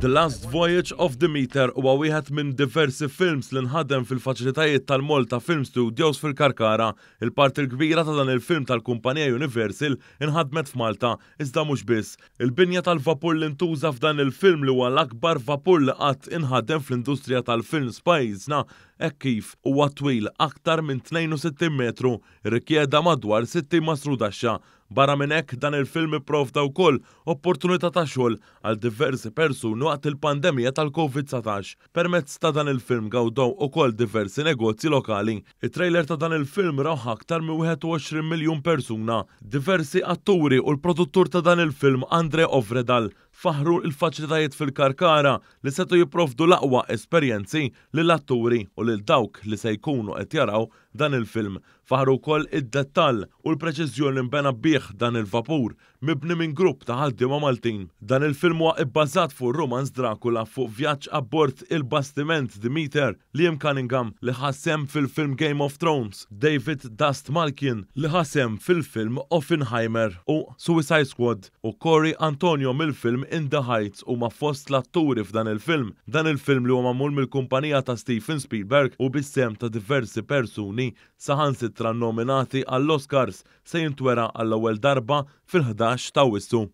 The Last Voyage of Demeter huwa wieħed minn diversi films li nħadem fil-faċilitajiet tal-Malta Film Studios fil-Karkara. Il-parti kbira ta' dan il-film tal-kumpanija Universal inħadmet f'Malta, iżda mhux biss. Il-binja tal-vapur li ntuża f'dan il-film li huwa l-akbar vapur li qatt inħadem fl-industrija tal-film spajjiżna hekk kif huwa twil aktar minn 62 metru, rikjeda madwar 60 masrudaxxa Barra minn hekk dan il-film ipprovda wkoll opportunità ta' xogħol għal diversi persuni waqt il-pandemija tal-COVID-19. Permezz ta' dan il-film gawdaw ukoll diversi negozji lokali. Il-trailer ta' dan il-film raw aktar minn 21 miljun persuna, diversi atturi u l-produttur ta' dan il-film Andre Ovredal faħru l-faċilitajiet fil-karkara li setu jiprofdu l-aqwa esperjenzi l atturi u lil dawk li se jkunu qed jaraw dan il-film. Faħru kol id-dettall u l-preċizjon mbena bieħ dan il-vapur mibni minn grupp ta' ħaddiema Maltin. Dan il-film huwa ibbażat fuq romans Dracula fuq vjaġġ abbord il-bastiment Demeter Liam Cunningham li ħassem fil-film Game of Thrones, David Dust Malkin li ħassem fil-film Offenheimer u Suicide Squad u Corey Antonio mill-film in the Heights u ma fost l-atturi f'dan il-film. Dan il-film li huwa mamul mill-kumpanija ta' Steven Spielberg u bissem ta' diversi persuni saħansitra nominati għall-Oscars se jintwera għall-ewwel darba fil-11 ta' wissu.